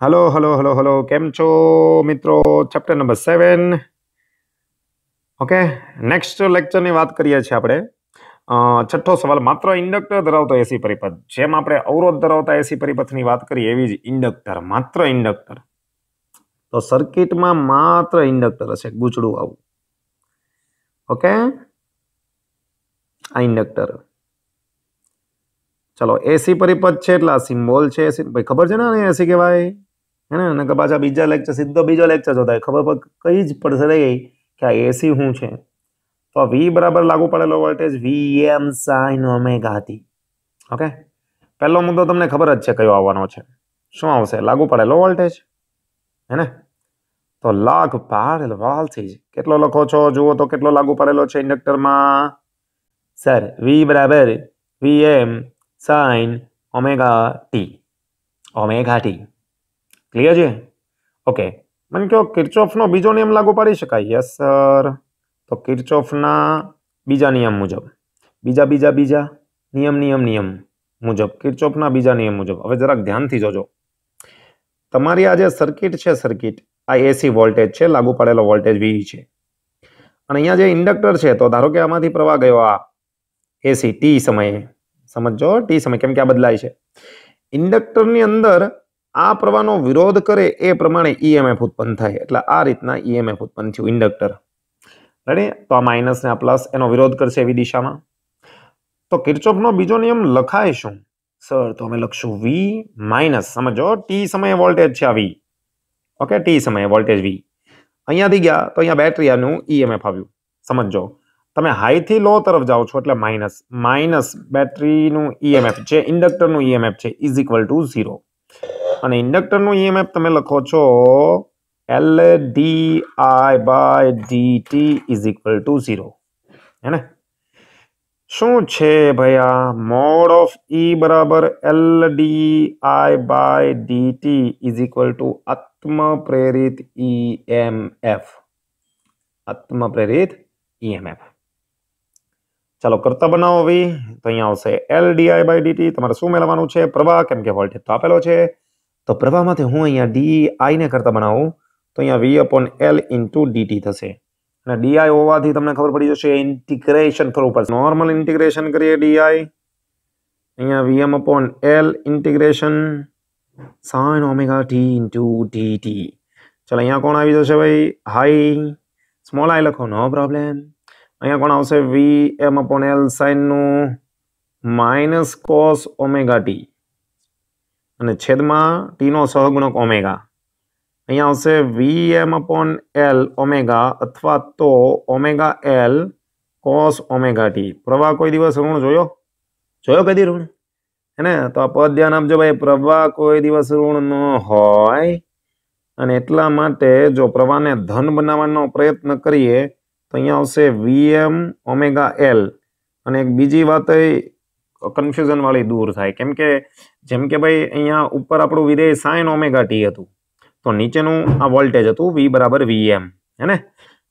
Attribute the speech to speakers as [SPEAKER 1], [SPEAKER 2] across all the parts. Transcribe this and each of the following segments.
[SPEAKER 1] hello hello hello hello કેમ છો મિત્રો chapter number seven okay next લેક્ચરની વાત કરીએ છીએ આપણે છઠ્ઠો સવાલ માત્ર ઇન્ડક્ટર ધરાવતો એસી પરિપથ જેમ આપણે અવરોધ ધરાવતા એસી પરિપથની વાત કરીએ એવી જ ઇન્ડક્ટર માત્ર ઇન્ડક્ટર તો સર્કિટમાં માત્ર ઇન્ડક્ટર હશે ગુચડું આવું ઓકે આ ઇન્ડક્ટર ચલો એસી પરિપથ છે એટલે આ સિમ્બોલ છે એસી ભાઈ ખબર છે ને એસી કહેવાય હે ને અને પાછા બીજા લેક્ચર સીધો બીજો લેક્ચર જોતા હોય ખબર કઈ જ પડશે રહી કે આ એસી શું છે તો આ વી બરાબર લાગુ પડેલો voltage V M sine omega હતી ઓકે પહેલો મુદ્દો તમને ખબર જ છે કયો આવવાનો છે શું આવશે લાગુ પડેલો વોલ્ટેજ હે ને તો લાગ પાડેલ વાલથી કેટલો લખો છો જુઓ તો કેટલો લાગુ પડેલો છે ઇન્ડક્ટરમાં સર વી બરાબર V M sine omega T omega T clear છે ઓકે મને કહો કિર્ચોફનો બીજો નિયમ લાગુ પાડી શકાય યસ સર તો કિર્ચોફના બીજા નિયમ મુજબ બીજા બીજા બીજા નિયમ નિયમ નિયમ મુજબ કિર્ચોફના બીજા નિયમ મુજબ હવે જરાક ધ્યાનથી જોજો તમારી આ જે સર્કિટ છે સર્કિટ આ એસી વોલ્ટેજ છે લાગુ પાડેલો વોલ્ટેજ વી છે અને અહીંયા જે ઇન્ડક્ટર છે તો ધારો કે આમાંથી પ્રવાહ ગયો આ એસી ટી સમયે સમજો ટી સમય કેમ કે આ બદલાય છે ઇન્ડક્ટરની અંદર આ પ્રવાહનો વિરોધ કરે એ પ્રમાણે ઈએમએફ e ઉત્પન્ન થાય એટલે આ રીતના ઈએમએફ e ઉત્પન્ન થયું ઇન્ડક્ટર રેડી તો આ માઇનસ ને આ પ્લસ એનો વિરોધ કરશે એવી દિશામાં તો કિર્ચોફનો બીજો નિયમ લખાય શું સર તો અમે લખશું વી માઇનસ સમજો ટી સમયે વોલ્ટેજ છે આ વી ઓકે ટી સમયે વોલ્ટેજ વી અહીંયાથી ગયા તો અહીંયા બેટરીનું ઈએમએફ e આવ્યું સમજો તમે હાઈથી લો તરફ જાઓ છો એટલે માઇનસ માઇનસ બેટરીનું ઈએમએફ જે ઇન્ડક્ટરનું ઈએમએફ છે ઇઝ ઇક્વલ ટુ ઝીરો અને ઇન્ડક્ટરનું ઈએમએફ તમે લખો છો L D I by D T is equal to zero હે ને શું છે ભાઈ મોડ ઓફ ઈ e બરાબર L D I by D T is equal to આત્મપ્રેરિત ઈએમએફ e આત્મપ્રેરિત ઈએમએફ e ચાલો કરતા બનાવો તો અહીંયા આવશે એલ ડીઆઈ બાય ડીટી તમારે શું મેળવવાનું છે પ્રવાહ કેમ કે વોલ્ટેજ તો આપેલો છે તો પ્રવાહમાંથી હું અહીંયા ડી આઈને કરતા બનાવું તો અહીંયા V upon L into DT થશે અને ડીઆઈ હોવાથી તમને ખબર પડી જશે ઇન્ટિગ્રેશન કરવું પડશે નોર્મલ ઇન્ટિગ્રેશન કરીએ ડીઆઈ અહીંયા VM upon L integration sine omega T into DT ચાલો અહીંયા કોણ આવી જશે ભાઈ હાઈ સ્મોલ આઈ લખો નો પ્રોબ્લેમ અહીંયા કોણ આવશે વી એમ અપોન એલ સાઇનનું માઇનસ કોસ ઓમેગા ટી અને છેદમાં ટીનો સહગુણક ઓમેગા અહીંયા આવશે V M upon L omega અથવા તો omega L cos omega T પ્રવાહ કોઈ દિવસ ઋણ જોયો જોયો કદી ઋણ હેને તો આ પદ ધ્યાન આપજો ભાઈ પ્રવાહ કોઈ દિવસ ઋણ ન હોય અને એટલા માટે જો પ્રવાહને ધન બનાવવાનો પ્રયત્ન કરીએ તો અહીંયા આવશે વી એમ ઓમેગા એલ અને એક બીજી વાત કન્ફ્યુઝન વાળી દૂર થાય કેમ કે જેમ કે ભાઈ અહીંયા ઉપર આપણું વિધેય સાઇન ઓમેગા ટી હતું તો નીચેનું આ વોલ્ટેજ હતું વી બરાબર વી એમ હે ને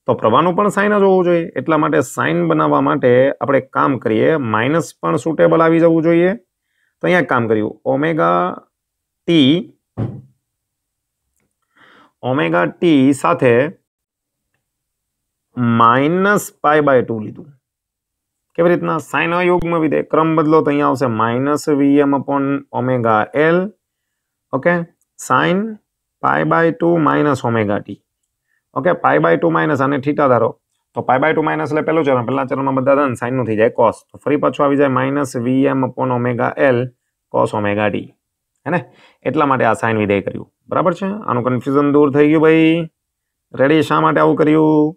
[SPEAKER 1] તો પ્રવાહનું પણ સાઇન જ હોવું જોઈએ એટલા માટે સાઇન બનાવવા માટે આપણે કામ કરીએ માઇનસ પણ સુટેબલ આવી જવું જોઈએ તો અહીંયા કામ કર્યું ઓમેગા ટી ઓમેગા ટી સાથે માઇનસ પાય બાય ટુ લીધું કેવી રીતના સાયના યુગ્મ વિધેય ક્રમ બદલો તો અહીંયા આવશે minus VM upon omega L okay sine pi by two minus omega T okay pi by two minus અને થીટા ધારો તો પાય બાય ટુ માઇનસ એટલે પહેલું ચરણ પહેલા ચરણમાં બધા ધન સાઇનનું થઈ જાય કોસ તો ફરી પાછું આવી જાય minus VM upon omega L cos omega T હે એટલા માટે આ સાઇન વિધેય કર્યું બરાબર છે આનું કન્ફ્યુઝન દૂર થઈ ગયું ભાઈ રેડી શા માટે આવું કર્યું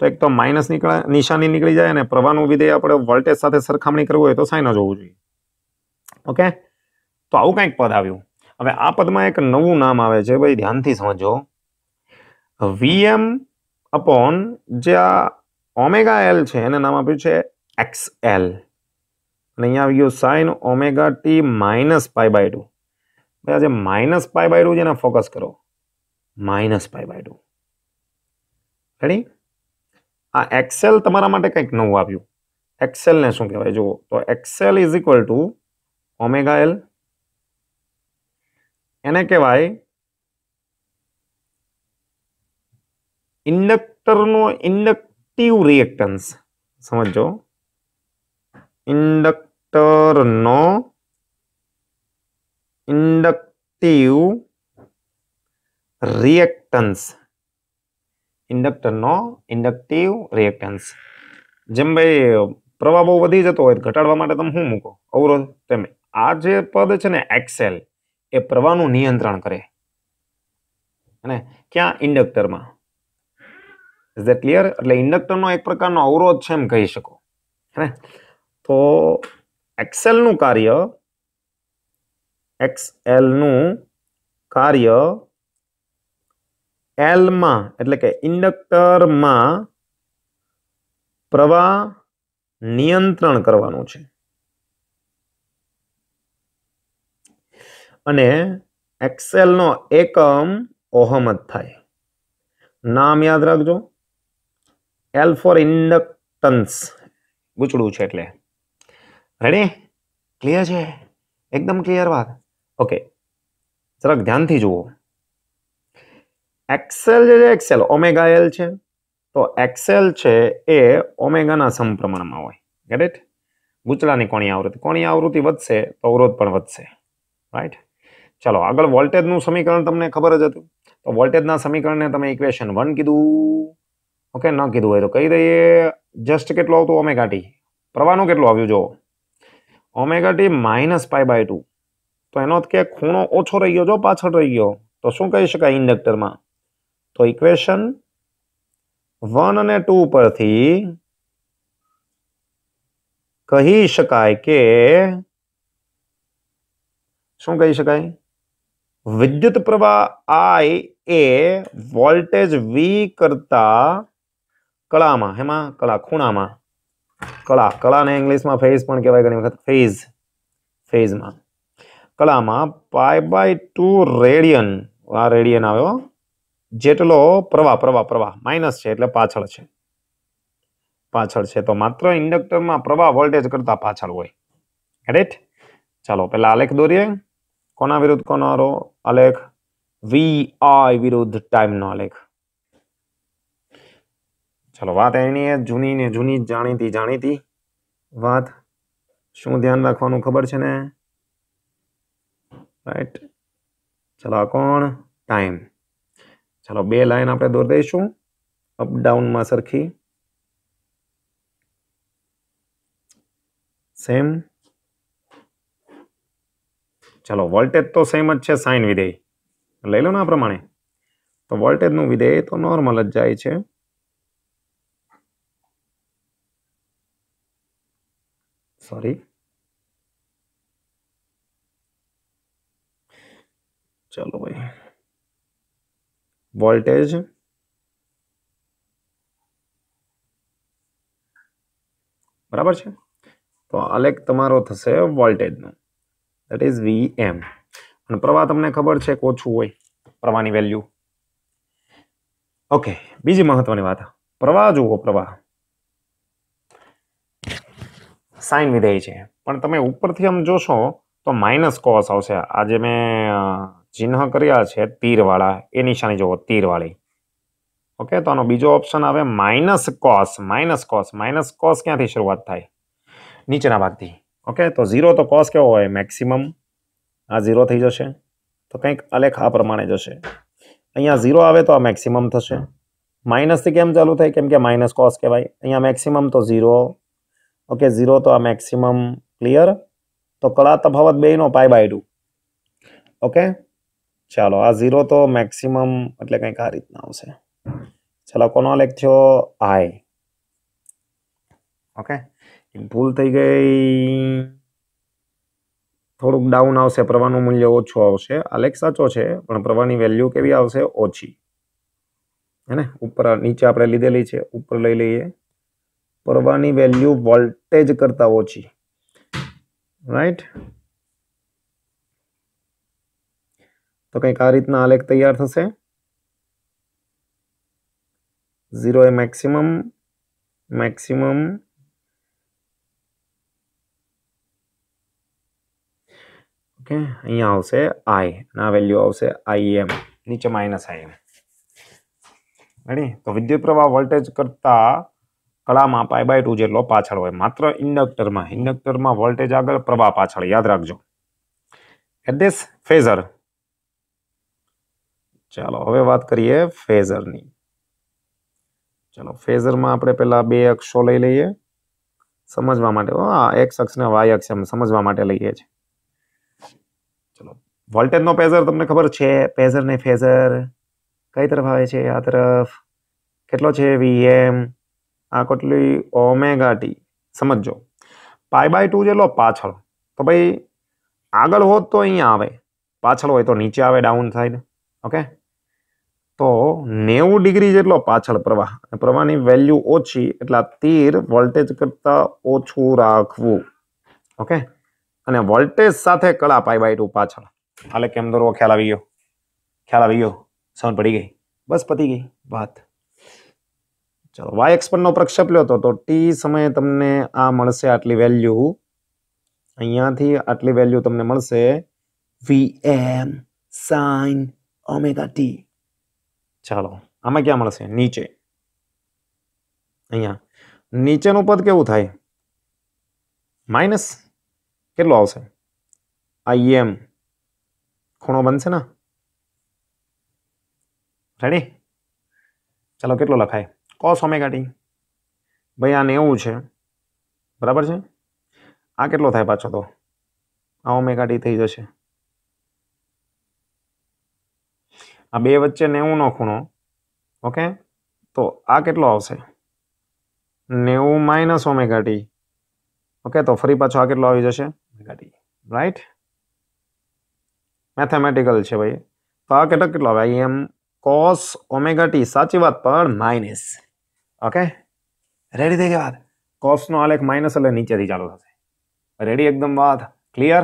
[SPEAKER 1] તો એક તો માઇનસ નીકળે નિશાની નીકળી જાય અને પ્રવાહનું વિધેય આપણે વોલ્ટેજ સાથે સરખામણી કરવું હોય તો સાઈન જ હોવું જોઈએ ઓકે તો આવું કંઈક પદ આવ્યું હવે આ પદમાં એક નવું નામ આવે છે ભાઈ ધ્યાનથી સમજો વીએમ અપોન જે આ ઓમેગા એલ છે એને નામ આપ્યું છે એક્સ એલ અને અહીંયા આવી ગયું sine omega T minus pi by two ભાઈ આજે માઇનસ પાય બાય ટુ છે એને ફોકસ કરો minus pi by two ready आ एक्सेल तरा कंक नव आप एक्सेल ने शू कहवा जुओ तो XL is equal to omega L एने कहवा इंडक्टर नो इंडक्टिव रिएक्टन्स समझो इंडक्टर नो इंडक्टिव रिएक्टन्स ઇન્ડક્ટરનો ઇન્ડક્ટિવ રિએક્ટન્સ જેમ ભાઈ પ્રવાહ બહુ વધી જતો હોય ઘટાડવા માટે તમે શું મૂકો અવરોધ તેમ આ જે પદ છે ને એક્સેલ એ પ્રવાહનું નિયંત્રણ કરે અને ક્યાં ઇન્ડક્ટરમાં ઇઝ ધેટ ક્લિયર એટલે ઇન્ડક્ટરનો એક પ્રકારનો અવરોધ છે એમ કહી શકો હે તો એક્સેલનું કાર્ય એક્સએલનું કાર્ય એલમાં એટલે કે ઇન્ડક્ટરમાં પ્રવાહ નિયંત્રણ કરવાનું છે અને એક્સેલનો એકમ ઓહમ જ થાય નામ યાદ રાખજો એલ ફોર ઇન્ડક્ટન્સ ગૂંચડું છે એટલે રેડી ક્લિયર છે એકદમ ક્લિયર વાત ઓકે જરાક ધ્યાનથી જુઓ એક્સેલ જે છે એક્સેલ ઓમેગા એલ છે તો એક્સેલ છે એ ઓમેગાના સમપ્રમાણમાં હોય ગેટ ઇટ ગુચલાની કોણી આવૃત્તિ કોણી આવૃત્તિ વધશે તો અવરોધ પણ વધશે રાઈટ ચાલો આગળ વોલ્ટેજનું સમીકરણ તમને ખબર જ હતું તો વોલ્ટેજના સમીકરણને તમે ઇક્વેશન વન કીધું ઓકે ન કીધું હોય તો કહી દઈએ જસ્ટ કેટલું આવતું ઓમેગાટી પ્રવાહનું કેટલું આવ્યું જો omega T minus pi by two તો એનો કે ખૂણો ઓછો રહી ગયો જો પાછળ રહી ગયો તો શું કહી શકાય ઇન્ડક્ટરમાં तो इक्वेशन वन ने टू पर थी कही के शू कही सकते विद्युत प्रवाह आई ए वोल्टेज वी करता कला में हेमा कला खूणा में कला कला ने इंग्लिश में फेज कहवा वक्त फेज फेज में कला में पाई बाय टू रेडियन आ रेडियन आयो જેટલો પ્રવાહ પ્રવાહ પ્રવાહ માઇનસ છે એટલે પાછળ છે પાછળ છે તો માત્ર ઇન્ડક્ટરમાં પ્રવાહ વોલ્ટેજ કરતાં પાછળ હોય રાઈટ ચાલો પેલા આલેખ દોરીએ કોના વિરુદ્ધ કોનો આલેખ વી આઈ વિરુદ્ધ ટાઈમનો આલેખ ચાલો વાત એની જૂની ને જૂની જાણીતી જાણીતી વાત શું ધ્યાન રાખવાનું ખબર છે ને રાઈટ ચાલો આ કોણ ટાઈમ ચાલો બે લાઈન આપણે દોર દઈશું અપડાઉનમાં સરખી સેમ ચાલો વોલ્ટેજ તો સેમ જ છે સાઇન વિધેય લઈ લો ને આ પ્રમાણે તો વોલ્ટેજનું વિધેય તો નોર્મલ જ જાય છે સોરી ચાલો ભાઈ વોલ્ટેજ બરાબર છે તો આલેખ તમારો થશે વોલ્ટેજનો દેટ ઇઝ વી એમ અને પ્રવાહ તમને ખબર છે કે ઓછું હોય પ્રવાહની વેલ્યુ ઓકે બીજી મહત્વની વાત પ્રવાહ જુઓ પ્રવાહ સાઇન વિધેય છે પણ તમે ઉપરથી આમ જોશો તો માઇનસ કોસ આવશે આજે મેં चिन्ह criteria छे तीर वाला ये निशानी जो तीर वाले ओके तोણો બીજો ઓપ્શન આવે -cos -cos -cos ક્યાંથી શરૂઆત થાય નીચેના ભાગથી ઓકે તો 0 તો cos કેવો હોય મેક્સિમમ આ 0 થઈ જશે તો કંઈક આલેખ આ પ્રમાણે જોશે અહીંયા 0 આવે તો આ મેક્સિમમ થશે માઈનસ કેમ ચાલુ થાય કેમ કે -cos કહેવાય અહીંયા મેક્સિમમ તો 0 ઓકે 0 તો આ મેક્સિમમ ક્લિયર તો કળા ત ભવત બે નો पाई બાયડું ઓકે ચાલો આ ઝીરો તો મેક્સિમમ એટલે કંઈક આ રીતના આવશે ચાલો કોનો લેખ થયો આય ઓકે ભૂલ થઈ ગઈ થોડુંક ડાઉન આવશે પ્રવાહનું મૂલ્ય ઓછું આવશે આ લેખ સાચો છે પણ પ્રવાહની વેલ્યુ કેવી આવશે ઓછી હે ઉપર નીચે આપણે લીધેલી છે ઉપર લઈ લઈએ પ્રવાહની વેલ્યુ વોલ્ટેજ કરતાં ઓછી રાઈટ तो कहीं आ रीतना आलेख तैयार थे जीरो ए मैक्सिमम मैक्सिमम नीचे माइनस आई तो विद्युत प्रवाह वोल्टेज करता कड़ा में पाई वोल्टेज आग प्रवाह पाचड़ याद रखो एट दिस फेजर ચાલો હવે વાત કરીએ ફેઝરની ચાલો ફેઝરમાં આપણે પહેલાં બે અક્ષો લઈ લઈએ સમજવા માટે હા એક્સ અક્ષને વાય અક્ષ એમ સમજવા માટે લઈએ છીએ ચલો વોલ્ટેજનો પેઝર તમને ખબર છે પેઝર ને ફેઝર કઈ તરફ આવે છે આ તરફ કેટલો છે વીએમ આ કેટલી ઓમેગા ટી સમજજો પાય બાય ટુ જે લો પાછળ તો ભાઈ આગળ હોત તો અહીંયા આવે પાછળ હોય તો નીચે આવે ડાઉન થાય ને ઓકે તો નેવું ડિગ્રી જેટલો પાછળ પ્રવાહ પ્રવાહની વેલ્યુ ઓછી એટલે તીર વોલ્ટેજ કરતાં ઓછું રાખવું ઓકે અને વોલ્ટેજ સાથે કળા પાઈ બાય ટુ પાછળ હાલે કેમ દોરવો ખ્યાલ આવી ગયો ખ્યાલ આવી ગયો સમજ પડી ગઈ બસ પતી ગઈ વાત ચાલો વાય એક્સ પ્રક્ષેપ લ્યો તો ટી સમયે તમને આ મળશે આટલી વેલ્યુ અહીંયાથી આટલી વેલ્યુ તમને મળશે V M sine omega T ચાલો આમાં ક્યાં મળશે નીચે અહીંયા નીચેનું પદ કેવું થાય માઇનસ કેટલું આવશે આઈ એમ ખૂણો બનશે ને રેડી ચાલો કેટલો લખાય કોસ ઓમેગાટી ભાઈ આ નેવું છે બરાબર છે આ કેટલો થાય પાછો તો આ ઓમેગાટી થઈ જશે અમે વચ્ચે 90 નો ખૂણો ઓકે તો આ કેટલો આવશે 90 - ઓમેગા t ઓકે તો ફરી પાછો આ કેટલો આવી જશે મેગા t રાઈટ મેથેમેટિકલ છે ભાઈ તો આ કેટલો કેટલો આવે અહીંયા m cos ઓમેગા t સાચી વાત પર માઈનસ ઓકે રેડી થ કે બાદ cos નો આલેખ માઈનસ वाला નીચેની ચાલો થશે રેડી એકદમ વાત ક્લિયર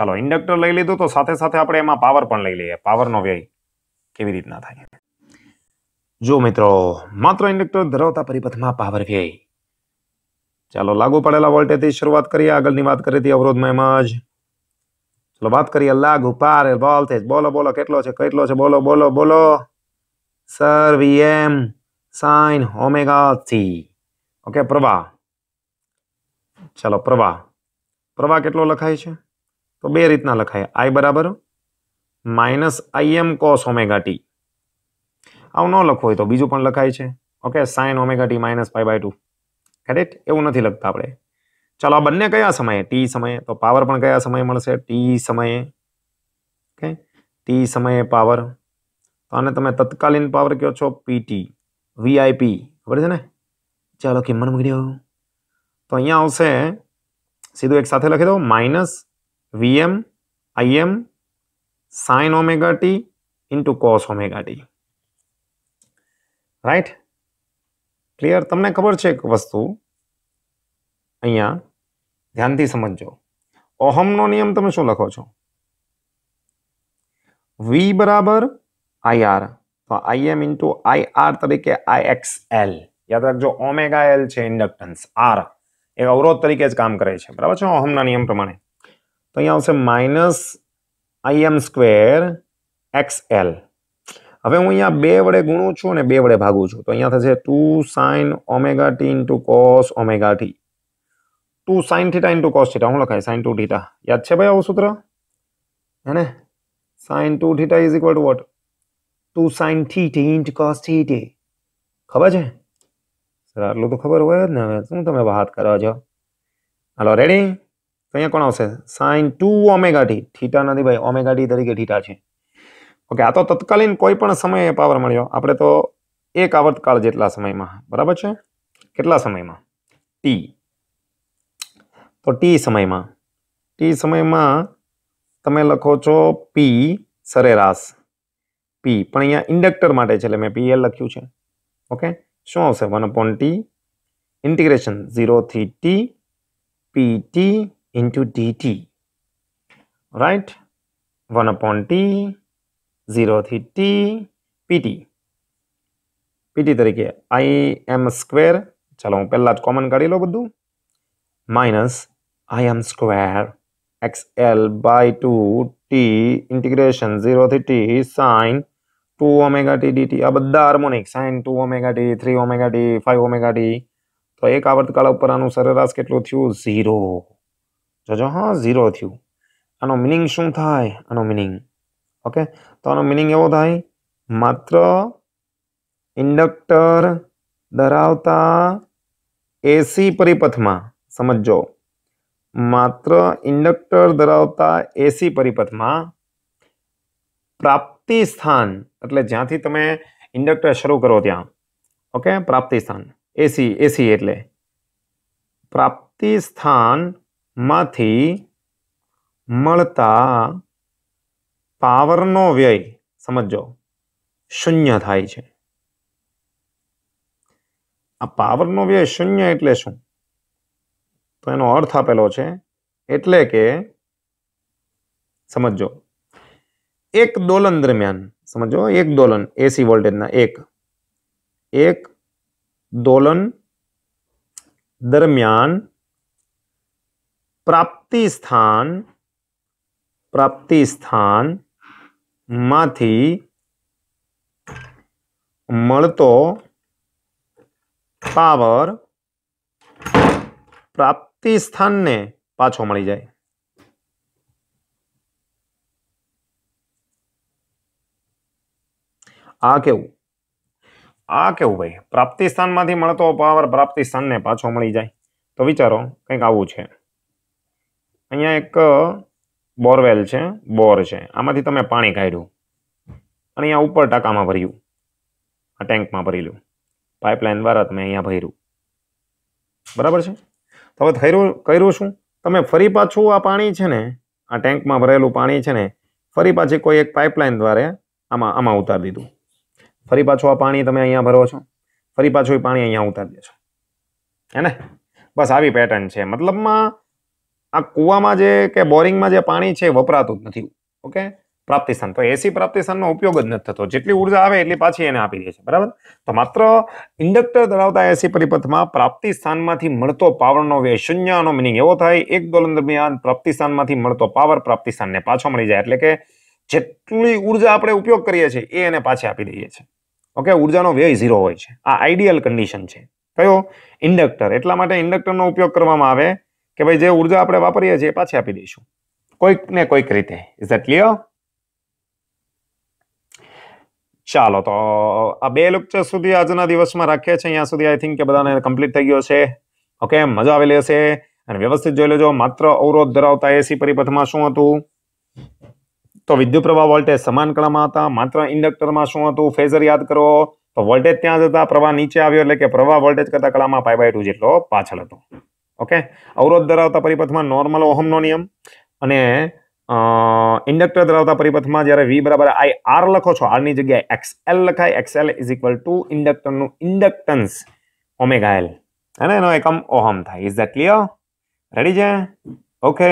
[SPEAKER 1] ચાલો ઇન્ડક્ટર લઈ લે તો સાથે સાથે આપણે એમાં પાવર પણ લઈ લઈએ પાવરનો વે કેવી રીતના થાય જો મિત્રો માત્ર ઇન્ડક્ટર ધરાવતા પરિપથમાં પાવર વ્યય ચાલો લાગુ પડેલા વોલ્ટેજથી શરૂઆત કરીએ આગળની વાત કરી હતી અવરોધમાં એમ જ ચાલો વાત કરીએ લાગુ પાર વોલ્ટેજ બોલો બોલો કેટલો છે કેટલો છે બોલો બોલો બોલો sir VM sine omega C okay પ્રવાહ ચાલો પ્રવાહ પ્રવાહ કેટલો લખાય છે તો બે રીતના લખાય આઈ બરાબર minus IM cos omega T આવું ન લખવું હોય તો બીજું પણ લખાય છે okay sine omega T minus pi by two correct એવું નથી લખતા આપણે ચાલો આ બંને કયા સમયે ટી સમયે તો પાવર પણ કયા સમયે મળશે ટી સમયે ઓકે ટી સમયે પાવર તો આને તમે તત્કાલીન પાવર કહો છો પીટી વીઆઈપી ખબર છે ને ચાલો કિંમત મૂકી તો અહીંયા આવશે સીધું એક સાથે લખી દો minus VM IM sine omega t into cos omega t right clear તમને ખબર છે એક વસ્તુ અહીંયા ધ્યાનથી સમજજો ઓહમનો નિયમ તમે શું લખો છો વી બરાબર આઈઆર તો આઈએમ ઇન્ટુ આઈઆર તરીકે આઈએક્સ એલ યાદ રાખજો ઓમેગા એલ છે ઇન્ડક્ટન્સ આર એ અવરોધ તરીકે જ કામ કરે છે બરાબર છે ઓહમના નિયમ પ્રમાણે તો અહીંયા આવશે minus I M square X L હવે હું અહીંયા બે વડે ગુણું છું અને બે વડે ભાગું છું તો અહીંયા થશે two sine omega T into cos omega T two sine theta into cos theta હું લખાય સાઇન ટુ થીટા યાદ છે ભાઈ આવું સૂત્ર હે ને sine two theta is equal to what two sine theta into cos T ખબર છે સર આટલું તો ખબર હોય જ ને હવે શું તમે વાત કરો છો હાલો રેડી તો અહીંયા કોણ આવશે સાઇન ટુ ઓમેગા થીટા નથી ભાઈ ઓમેગા તરીકે થીટા છે ઓકે આ તો તત્કાલીન કોઈ પણ સમયે પાવર મળ્યો આપણે તો એક આવર્તકાળ જેટલા સમયમાં બરાબર છે કેટલા સમયમાં ટી તો ટી સમયમાં ટી સમયમાં તમે લખો છો પી સરેરાશ પી પણ અહીંયા ઇન્ડક્ટર માટે છે એટલે મેં પીએલ લખ્યું છે ઓકે શું આવશે વન અપોન ટી ઇન્ટિગ્રેશન ઝીરોથી T P T into dt right 1 upon t 0 થી t pt pt તરીકે i m સ્ક્વેર ચાલો હું પહેલાં જ કોમન કાઢી લઉં બધું minus I M square X L by two T integration ઝીરોથી T sine two omega T DT આ બધા harmonic sine two omega T three omega T five omega T તો એક આવર્તકાળ ઉપર આનું સરેરાશ કેટલું થયું ઝીરો જો જો હા ઝીરો થ્યું આનો मीनिंग શું થાય આનો मीनिंग ઓકે તોનો मीनिंग એવો થાય માત્ર ઇન્ડક્ટર દરાવતા એસી પરિપથમાં સમજો માત્ર ઇન્ડક્ટર દરાવતા એસી પરિપથમાં પ્રાપ્તિ સ્થાન એટલે જ્યાંથી તમે ઇન્ડક્ટર શરૂ કરો ત્યાં ઓકે પ્રાપ્તિ સ્થાન એસી એસી એટલે પ્રાપ્તિ સ્થાન માંથી મળતા પાવરનો વ્યય સમજો શૂન્ય થાય છે આ પાવરનો વ્યય શૂન્ય એટલે શું તો એનો અર્થ આપેલો છે એટલે કે સમજો એક દોલન દરમિયાન સમજો એક દોલન એસી વોલ્ટેજના એક એક દોલન દરમિયાન પ્રાપ્તિ સ્થાન પ્રાપ્તિ સ્થાનમાંથી મળતો પાવર પ્રાપ્તિ સ્થાનને પાછો મળી જાય આ કેવું આ કેવું ભાઈ પ્રાપ્તિ સ્થાનમાંથી મળતો પાવર પ્રાપ્તિ સ્થાનને પાછો મળી જાય તો વિચારો કંઈક આવું છે અહીંયા એક બોરવેલ છે બોર છે આમાંથી તમે પાણી કાઢ્યું અને અહીંયા ઉપર ટાંકામાં ભર્યું આ ટેન્કમાં ભરેલું પાઇપલાઇન દ્વારા તમે અહીંયા ભર્યું બરાબર છે હવે થયું કર્યું શું તમે ફરી પાછું આ પાણી છે ને આ ટેન્કમાં ભરેલું પાણી છે ને ફરી પાછી કોઈ એક પાઇપલાઇન દ્વારા આમાં આમાં ઉતારી દીધું ફરી પાછું આ પાણી તમે અહીંયા ભરો છો ફરી પાછું એ પાણી અહીંયા ઉતારી દેશો હે ને બસ આવી પેટર્ન છે મતલબમાં આ કૂવામાં જે કે બોરિંગમાં જે પાણી છે વપરાતું જ નથી ઓકે પ્રાપ્તિ સ્થાન તો એસી પ્રાપ્તિ સ્થાનનો ઉપયોગ જ નથી થતો જેટલી ઉર્જા આવે એટલી પાછી એને આપી દે છે બરાબર તો માત્ર ઇન્ડક્ટર ધરાવતા એસી પરિપથમાં પ્રાપ્તિ સ્થાનમાંથી મળતો પાવરનો વ્યય શૂન્યનો મિનિંગ એવો થાય એક દોલન દરમિયાન પ્રાપ્તિસ્થાનમાંથી મળતો પાવર પ્રાપ્તિ સ્થાનને પાછો મળી જાય એટલે કે જેટલી ઉર્જા આપણે ઉપયોગ કરીએ છીએ એ એને પાછી આપી દઈએ છીએ ઓકે ઉર્જાનો વ્યય ઝીરો હોય છે આ આઈડિયલ કન્ડિશન છે કયો ઇન્ડક્ટર એટલા માટે ઇન્ડક્ટરનો ઉપયોગ કરવામાં આવે કે ભાઈ જે ઉર્જા આપણે વાપરીએ છીએ પાછી આપી દઈશું કોઈક ને કોઈક રીતે ઇઝ ધેટ ક્લિયર ચાલો તો આ બે લેક્ચર સુધી આજના દિવસમાં રાખીએ છે અહીંયા સુધી આઈ થિંક કે બધાને કમ્પ્લીટ થઈ ગયો છે ઓકે મજા આવેલી હશે અને વ્યવસ્થિત જોઈ લેજો માત્ર અવરોધ ધરાવતા એસી પરિપથમાં શું હતું તો વિદ્યુત પ્રવાહ વોલ્ટેજ સમાન કળામાં હતા માત્ર ઇન્ડક્ટરમાં શું હતું ફેઝર યાદ કરો તો વોલ્ટેજ ત્યાં જતા પ્રવાહ નીચે આવ્યો એટલે કે પ્રવાહ વોલ્ટેજ કરતા કળામાં પાય બાય ટુ જેટલો પાછળ હતો ઓકે અવરોધ ધરાવતા પરિપથમાં નોર્મલ ઓહમનો નિયમ અને ઇન્ડક્ટર ધરાવતા પરિપથમાં જ્યારે વી બરાબર આઈ આર લખો છો આરની જગ્યાએ એક્સએલ લખાય XL L is equal to ઇન્ડક્ટરનું ઇન્ડક્ટન્સ ઓમેગા એલ અને એનો એકમ ઓહમ થાય ઇઝ ધેટ ક્લિયર રેડી છે ઓકે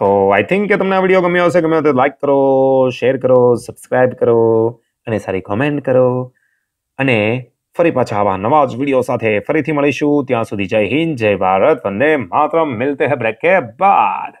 [SPEAKER 1] તો આઈ થિંક કે તમને આ વિડીયો ગમ્યો હશે ગમ્યો તો લાઈક કરો શેર કરો સબસ્ક્રાઈબ કરો અને સારી કોમેન્ટ કરો અને ફરી પાછા આવા નવા જ વિડીયો સાથે ફરીથી મળીશું ત્યાં સુધી જય હિન્દ જય ભારત વંદે માતરમ મિલતે હે બ્રેક કે બાદ